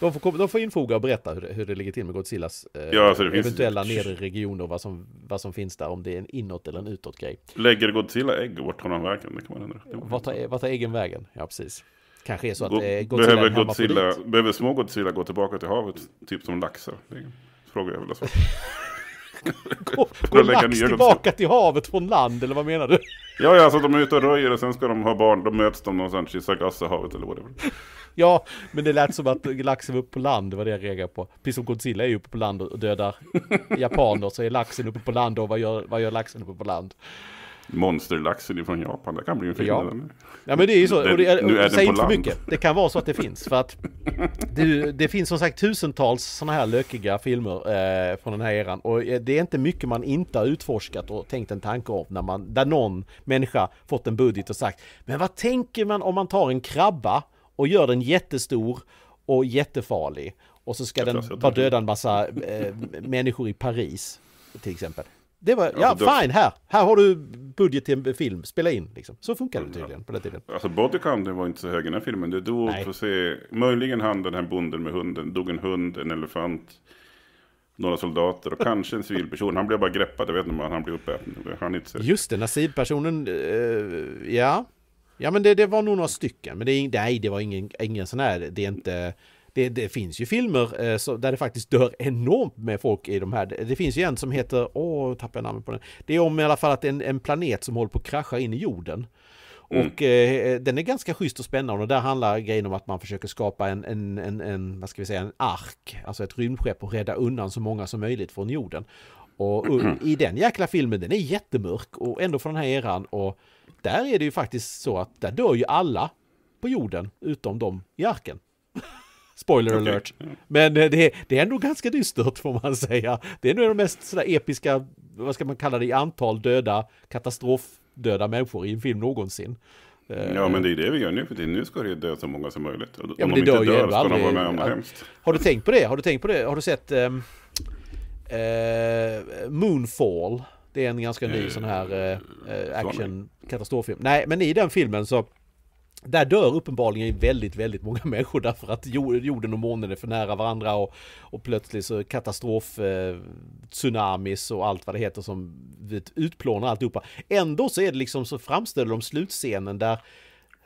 De får, de får infoga och berätta hur det, hur det ligger till med Godzillas eh, ja, alltså eventuella finns... nedre regioner, vad som, vad som finns där, om det är en inåt eller en utåt grej. Lägger Godzilla ägg, vart tar de vägen? Det kan man undra. Vart tar, vart tar äggen vägen? Ja, precis. Kanske är så att eh, Godzilla behöver, är Godzilla, behöver små Godzilla gå tillbaka till havet, typ som laxar? Frågar jag väl alltså. Går lax tillbaka till havet från land, eller vad menar du? Ja, ja, alltså de är ute och röjer och sen ska de ha barn. Då möts de någonstans i Sargassohavet eller vad det var. Ja, men det lät som att laxen var uppe på land, det var det jag reagerade på. Precis som Godzilla är uppe på land och dödar japaner så är laxen uppe på land och vad gör, vad gör laxen uppe på land? Monsterlaxen från Japan, det kan bli en film. Ja. ja, men det är ju så. och det, är, nu är säg inte land. för mycket. Det kan vara så att det finns. För att det, det finns som sagt tusentals sådana här lökiga filmer eh, från den här eran. Och eh, det är inte mycket man inte har utforskat och tänkt en tanke om när man, där någon människa fått en budget och sagt Men vad tänker man om man tar en krabba och gör den jättestor och jättefarlig och så ska jag den bara döda en massa eh, människor i Paris till exempel. Det var, ja, ja fine, här, här har du budget till en film, spela in liksom. Så funkar det tydligen på den tiden. Alltså bodycounten var inte så hög i den här filmen. Det dog, Nej. se, möjligen han den här bonden med hunden, dog en hund, en elefant några soldater och kanske en civilperson. Han blev bara greppad, jag vet inte om han blev uppäten. Han inte Just det, nasib eh, ja. Ja men det, det, var nog några stycken, men det, nej, det var ingen, ingen sån här, det är inte det, det finns ju filmer eh, så, där det faktiskt dör enormt med folk i de här. Det, det finns ju en som heter, åh, tappar jag namnet på den. Det är om i alla fall att en, en planet som håller på att krascha in i jorden. Mm. Och eh, eh, den är ganska schysst och spännande och där handlar grejen om att man försöker skapa en, en, en, en vad ska vi säga, en ark, alltså ett rymdskepp och rädda undan så många som möjligt från jorden. Och, och mm. i den jäkla filmen, den är jättemörk och ändå från den här eran och där är det ju faktiskt så att där dör ju alla på jorden utom de i arken. Spoiler okay. alert. Men eh, det, är, det är ändå ganska dystert får man säga. Det är nog de mest sådär episka, vad ska man kalla det, i antal döda, katastrofdöda människor i en film någonsin. Eh, ja, men det är det vi gör nu för tiden. Nu ska det ju dö så många som möjligt. Om ja, de inte dör, dör ska de vara med om något hemskt. Har du tänkt på det? Har du tänkt på det? Har du sett um, Moonfall? Det är en ganska ny uh, sån här uh, action katastroffilm. Nej, men i den filmen så där dör uppenbarligen väldigt, väldigt många människor därför att jorden och månen är för nära varandra och, och plötsligt så katastrof, eh, tsunamis och allt vad det heter som utplånar alltihopa. Ändå så är det liksom så framställer de slutscenen där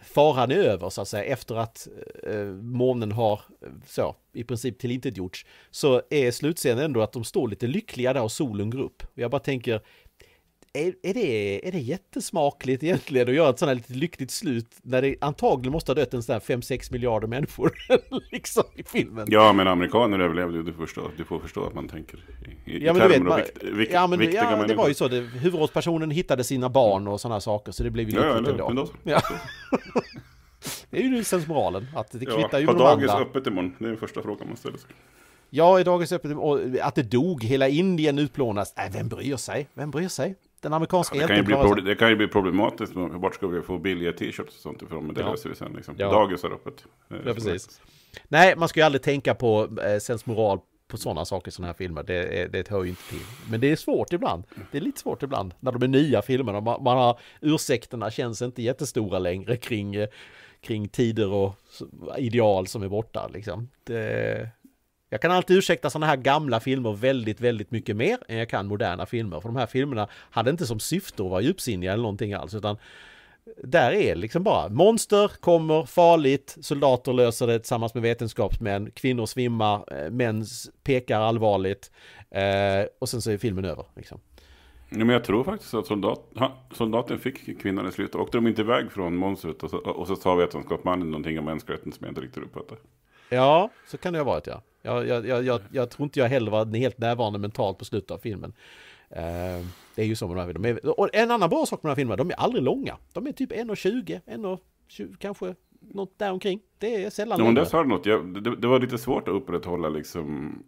faran är över så att säga efter att eh, månen har eh, så i princip tillintetgjorts så är slutscenen ändå att de står lite lyckliga där och solen går upp. Jag bara tänker är, är, det, är det jättesmakligt egentligen att göra ett sånt här lite lyckligt slut när det antagligen måste ha dött en sån här 5-6 miljarder människor liksom i filmen? Ja, men amerikaner överlevde ju, du, förstår, du får förstå att man tänker i, ja, i termer av vikt, vikt, ja, men, viktiga ja, människor. det var ju så, det, huvudrollspersonen hittade sina barn och sådana saker, så det blev ju lyckligt ja, ja, ändå. ändå. Ja. det är ju sensmoralen, att det kvittar ja, ju med de andra. Har dagis öppet imorgon? Det är den första frågan man ställer sig. Ja, i dagens öppet, Och att det dog, hela Indien utplånas. Äh, vem bryr sig? Vem bryr sig? den amerikanska ja, det, kan bli, det kan ju bli problematiskt. Vart ska vi få billiga t-shirts och sånt ifrån? Men det ja. löser vi sen. Liksom. Ja. Dagis är öppet. Eh, ja, precis. Nej, man ska ju aldrig tänka på eh, sensmoral på sådana saker i sådana här filmer. Det, det hör ju inte till. Men det är svårt ibland. Det är lite svårt ibland när de är nya filmerna. Man, man har, ursäkterna känns inte jättestora längre kring, kring tider och ideal som är borta. Liksom. Det, jag kan alltid ursäkta sådana här gamla filmer väldigt, väldigt mycket mer än jag kan moderna filmer. För de här filmerna hade inte som syfte att vara djupsinniga eller någonting alls, utan där är liksom bara monster kommer, farligt, soldater löser det tillsammans med vetenskapsmän, kvinnor svimmar, eh, män pekar allvarligt eh, och sen så är filmen över. Liksom. Ja, men jag tror faktiskt att soldat, ha, soldaten fick kvinnan i slutet. Åkte de inte iväg från monstret och så, och så sa vetenskapsmannen någonting om mänskligheten som jag inte riktigt uppfattar. Ja, så kan det ha varit ja. Jag, jag, jag, jag, tror inte jag heller var helt närvarande mentalt på slutet av filmen. Eh, det är ju så med de här filmerna. Och en annan bra sak med de här filmerna, de är aldrig långa. De är typ 1,20, 1,20 kanske något däromkring. Det är sällan ja, men där sa något. Jag, det, det, var lite svårt att upprätthålla liksom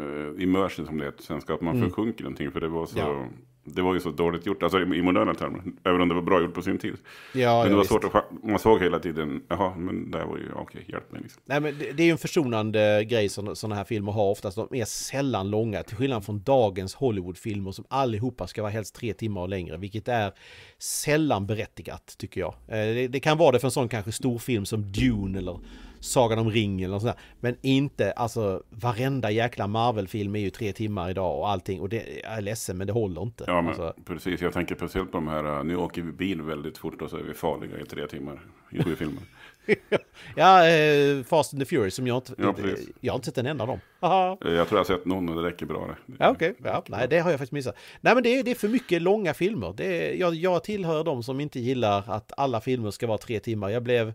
uh, immersion som det heter svenska. Att man mm. försjunker någonting. För det var så... Ja det var ju så dåligt gjort, alltså i moderna termer, även om det var bra gjort på sin tid. Ja, men det ja, var visst. svårt att, man såg hela tiden, jaha, men där var ju, okej, okay, hjälp mig liksom. Nej, men det, det är ju en försonande grej som sådana här filmer har oftast, de är sällan långa, till skillnad från dagens Hollywoodfilmer som allihopa ska vara helst tre timmar och längre, vilket är sällan berättigat, tycker jag. Eh, det, det kan vara det för en sån kanske stor film som Dune eller Sagan om ringen och sådär. Men inte, alltså varenda jäkla Marvel-film är ju tre timmar idag och allting. Och det, jag är ledsen, men det håller inte. Ja, men alltså. precis. Jag tänker speciellt på de här, äh, nu åker vi bil väldigt fort och så är vi farliga i tre timmar i sju filmer. ja, eh, Fast and the Furious som jag inte... Ja, jag har inte sett en enda av dem. Aha. Eh, jag tror jag har sett någon och det räcker bra det. Ja, Okej, okay. ja, nej det har jag faktiskt missat. Nej men det är, det är för mycket långa filmer. Det är, jag, jag tillhör de som inte gillar att alla filmer ska vara tre timmar. Jag blev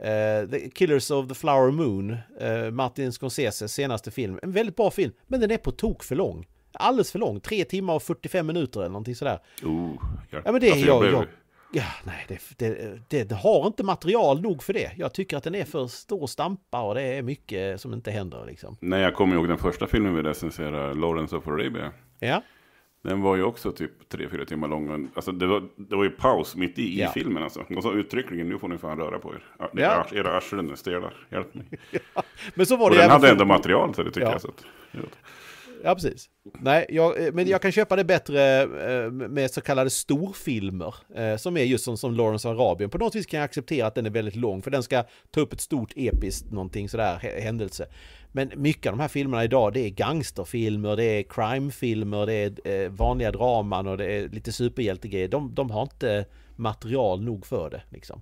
Uh, the Killers of the Flower Moon, uh, Martin Scorseses senaste film. En väldigt bra film, men den är på tok för lång. Alldeles för lång, 3 timmar och 45 minuter eller någonting sådär. Oh, jag, ja, men det är jag, jag, Ja, nej, det, det, det, det, har inte material nog för det. Jag tycker att den är för stor stampa och det är mycket som inte händer liksom. Nej, jag kommer ihåg den första filmen vi recenserade, Lawrence of Arabia. Ja. Den var ju också typ tre fyra timmar lång. Alltså det, var, det var ju paus mitt i, i filmen. Alltså. De sa uttryckligen, nu får ni fan röra på er. Det är ja. Era arslen är stela, hjälp mig. ja. Men så var det Och den hade för... ändå material till det tycker ja. jag. Så att, ja, precis. Nej, jag, eh, men jag kan köpa det bättre eh, med så kallade storfilmer. Eh, som är just som, som Lawrence of Arabien. På något vis kan jag acceptera att den är väldigt lång. För den ska ta upp ett stort episkt någonting sådär händelse. Men mycket av de här filmerna idag det är gangsterfilmer, det är crimefilmer, det är eh, vanliga draman och det är lite superhjältegrejer. De, de har inte material nog för det liksom.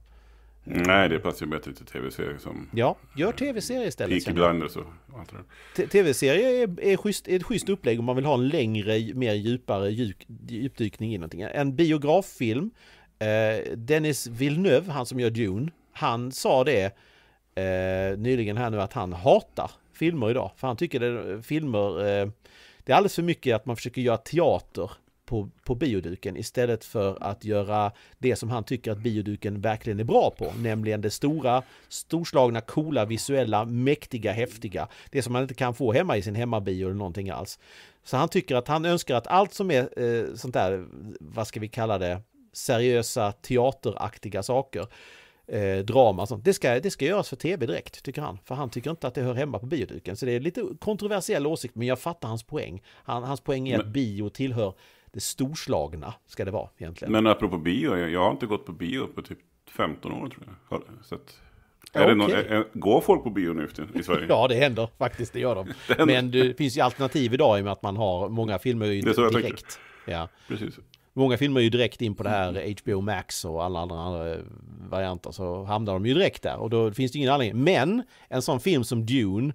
Nej, det passar ju bättre till tv-serier som... Ja, gör tv-serier istället. Peaky Blinders och allt det Tv-serier är, är, är ett schysst upplägg om man vill ha en längre, mer djupare djup, djupdykning i någonting. En biograffilm, eh, Dennis Villeneuve, han som gör Dune, han sa det eh, nyligen här nu att han hatar filmer idag. För han tycker det är eh, filmer, eh, det är alldeles för mycket att man försöker göra teater på, på bioduken istället för att göra det som han tycker att bioduken verkligen är bra på, nämligen det stora, storslagna, coola, visuella, mäktiga, häftiga. Det som man inte kan få hemma i sin hemmabio eller någonting alls. Så han tycker att han önskar att allt som är eh, sånt där, vad ska vi kalla det, seriösa teateraktiga saker eh, drama. Sånt. Det, ska, det ska göras för tv direkt, tycker han. För han tycker inte att det hör hemma på bioduken. Så det är lite kontroversiell åsikt, men jag fattar hans poäng. Han, hans poäng är men, att bio tillhör det storslagna, ska det vara egentligen. Men apropå bio, jag, jag har inte gått på bio på typ 15 år tror jag. Så att... Är det någon, är, går folk på bio nu i Sverige? ja, det händer faktiskt, det gör de. Men det finns ju alternativ idag i och med att man har många filmer direkt. Ja. Precis. Många filmer är ju direkt in på det här mm. HBO Max och alla andra, eh, varianter så hamnar de ju direkt där och då finns det ingen anledning. Men en sån film som Dune,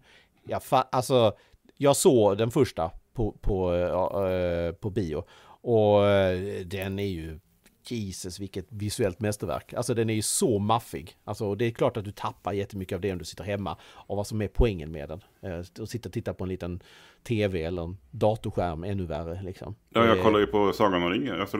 ja, fa- alltså jag såg den första på, på, äh, på bio och äh, den är ju Jesus vilket visuellt mästerverk. Alltså den är ju så maffig. Alltså det är klart att du tappar jättemycket av det om du sitter hemma och vad som är poängen med den. Eh, och sitta och titta på en liten tv eller en datorskärm ännu värre. Liksom. Ja, jag kollar ju på Sagan om ringen. Alltså,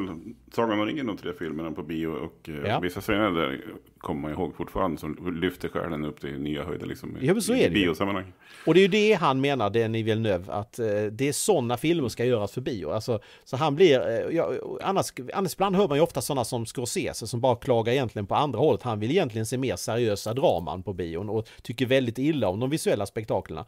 Sagan om ringen, de tre filmerna på bio och eh, ja. vissa scener där kommer man ihåg fortfarande som lyfter själen upp till nya höjder liksom, ja, men så är det biosammanhang. Och det är ju det han menar, Denis Villeneuve, att eh, det är sådana filmer ska göras för bio. Alltså, så han blir, ja, annars, annars ibland hör man ju ofta sådana som Scorsese som bara klagar egentligen på andra hållet. Han vill egentligen se mer seriösa draman på bion och tycker väldigt illa om de visuella spektaklerna.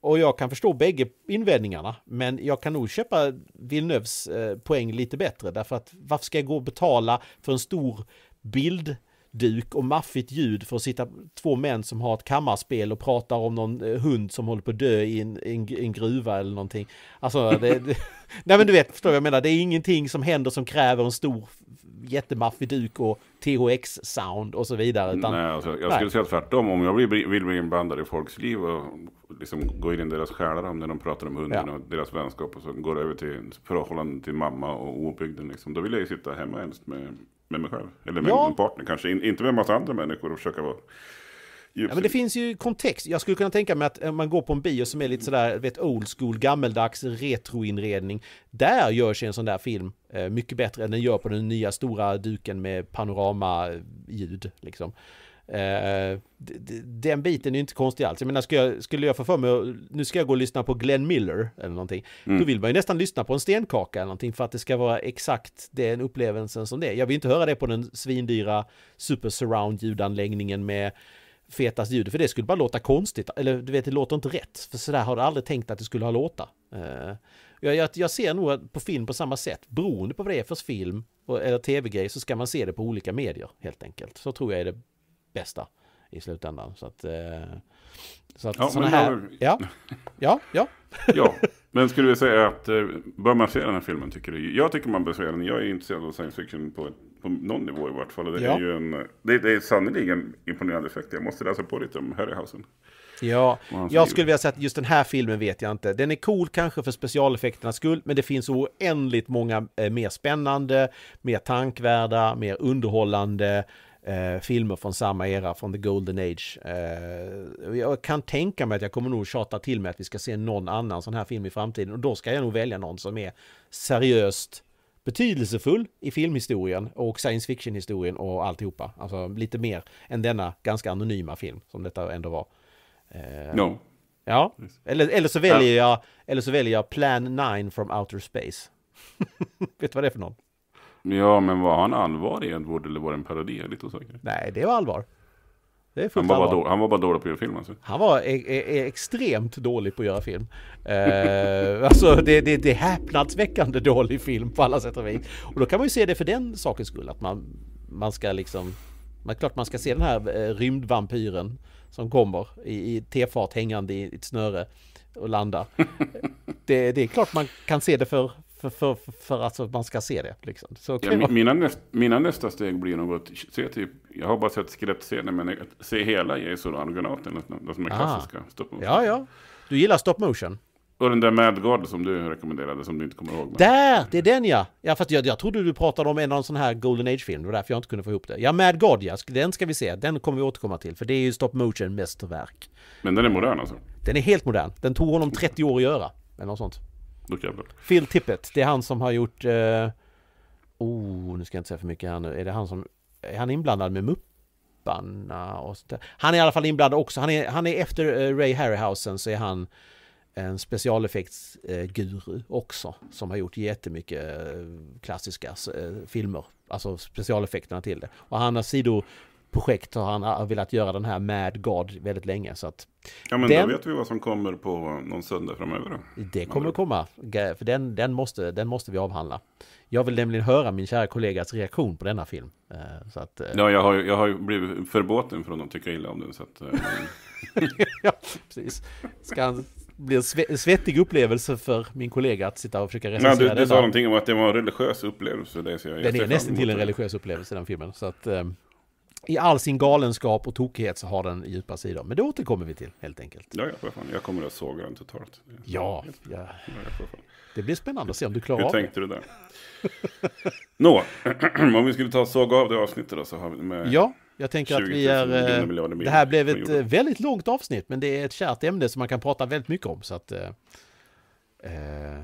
Och jag kan förstå bägge invändningarna, men jag kan nog köpa Villeneuves eh, poäng lite bättre därför att varför ska jag gå och betala för en stor bild duk och maffigt ljud för att sitta två män som har ett kammarspel och pratar om någon eh, hund som håller på att dö i en, en, en gruva eller någonting. Alltså, det, det, nej men du vet, förstår vad jag menar, det är ingenting som händer som kräver en stor jättemaffig duk och THX-sound och så vidare. Utan, nej, alltså, jag nej. skulle säga tvärtom, om jag vill bli inblandad i folks liv och liksom gå in i deras själar när de pratar om hunden ja. och deras vänskap och så går det över till förhållande till mamma och obygden, liksom. då vill jag ju sitta hemma helst med med mig själv. Eller med ja. min partner kanske. In, inte med en massa andra människor och försöka vara... Ja, men det finns ju kontext. Jag skulle kunna tänka mig att eh, man går på en bio som är lite sådär, vet old school, gammeldags, retroinredning. Där görs en sån där film eh, mycket bättre än den gör på den nya stora duken med panoramaljud. Liksom. Eh, den biten är inte konstig alls. Jag menar, skulle jag, skulle jag få för mig nu ska jag gå och lyssna på Glenn Miller eller någonting, mm. då vill man ju nästan lyssna på en stenkaka eller någonting för att det ska vara exakt den upplevelsen som det är. Jag vill inte höra det på den svindyra super surround ljudanläggningen med fetast ljud, för det skulle bara låta konstigt, eller du vet, det låter inte rätt, för sådär har du aldrig tänkt att det skulle ha låta. Eh, jag, jag, jag, ser nog på film på samma sätt, beroende på vad det är för film och, eller tv-grej så ska man se det på olika medier helt enkelt. Så tror jag är det bästa i slutändan. Så att, eh, så att ja, sådana här... Har... Ja, ja, ja. ja, men skulle du säga att eh, bör man se den här filmen tycker du? Jag tycker man bör se den. Jag är intresserad av science fiction på, på någon nivå i vart fall. Det ja. är ju en, det, det är sannerligen imponerande effekt. Jag måste läsa på lite om Harryhausen. Ja, jag skulle vilja säga att just den här filmen vet jag inte. Den är cool kanske för specialeffekternas skull, men det finns oändligt många eh, mer spännande, mer tankvärda, mer underhållande eh, filmer från samma era, från the golden age. Eh, jag kan tänka mig att jag kommer nog tjata till mig att vi ska se någon annan sån här film i framtiden och då ska jag nog välja någon som är seriöst betydelsefull i filmhistorien och science fiction-historien och alltihopa. Alltså lite mer än denna ganska anonyma film som detta ändå var. Eh, no. Ja, eller, eller, så väljer jag, eller så väljer jag Plan 9 from Outer Space. Vet du vad det är för någon? Ja, men var han allvarlig Edward eller var det en parodi? lite osäker. Nej, det var allvar. Det är han, var Då, han var bara dålig på att göra film alltså. Han var e e, e- extremt dålig på att göra film. Eh, alltså det, det, det är häpnadsväckande dålig film på alla sätt och vis. Och då kan man ju se det för den sakens skull, att man, man ska liksom... Men klart man ska se den här eh, rymdvampyren som kommer i, i tefat hängande i ett snöre och landar. Det, det, är klart man kan se det för, för, för, för, för alltså att man ska se det. Liksom. Så, okay. ja, mina, näst, mina nästa steg blir nog att se typ, jag har bara sett skräpscener, men att se hela Jesus och Argonauten, de som är ah. klassiska. Stop motion. Ja, ja. Du gillar stop motion? Och den där Mad God som du rekommenderade som du inte kommer ihåg. Med. Där! Det är den ja! Ja fast jag, jag trodde du pratade om en av sån här Golden Age-film. Det var därför jag inte kunde få ihop det. Ja, Mad God ja. Den ska vi se. Den kommer vi återkomma till. För det är ju stop motion-mästerverk. Men den är modern alltså? Den är helt modern. Den tog honom 30 år att göra. Eller något sånt. Phil Tippett, det är han som har gjort... Eh... Oh, nu ska jag inte säga för mycket här nu. Är det han som... Är han inblandad med Mupparna och sånt där? Han är i alla fall inblandad också. Han är, han är efter eh, Ray Harryhausen så är han en specialeffektsguru eh, också som har gjort jättemycket eh, klassiska eh, filmer, alltså specialeffekterna till det. Och han har sido projekt har han velat göra den här Mad God väldigt länge. Så att ja, men den... då vet vi vad som kommer på någon söndag framöver. Då. Det kommer att komma, för den, den, måste, den måste vi avhandla. Jag vill nämligen höra min kära kollegas reaktion på denna film. Eh, så att, eh. ja, jag har, jag har blivit förbåten från att tycka illa om den. Så att, eh, ja, precis. Ska han, blir en svettig upplevelse för min kollega att sitta och försöka recensera den. du, du sa någonting om att det var en religiös upplevelse. Det ser jag den är nästan till en religiös upplevelse den filmen. Så att, i all sin galenskap och tokighet så har den djupa sidor. Men det återkommer vi till helt enkelt. Ja, ja, för fan. Jag kommer att såga den totalt. Ja, ja. ja det blir spännande att se om du klarar av det. Hur tänkte du där? Nå, om vi skulle ta och såga av det avsnittet då så har vi med... Ja, jag tänker att vi är... Eh, det här blev ett eh, väldigt långt avsnitt, men det är ett kärt ämne som man kan prata väldigt mycket om. Så att... Eh, eh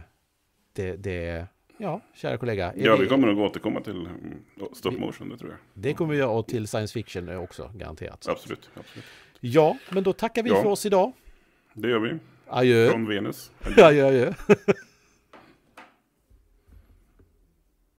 det... det Ja, kära kollega. Ja, vi kommer nog återkomma till mm, stop motion, det tror jag. Det kommer vi göra och till science fiction också, garanterat. Absolut, absolut. Ja, men då tackar vi ja. för oss idag. Det gör vi. Adjö. Från Venus. Adjö, adjö. adjö.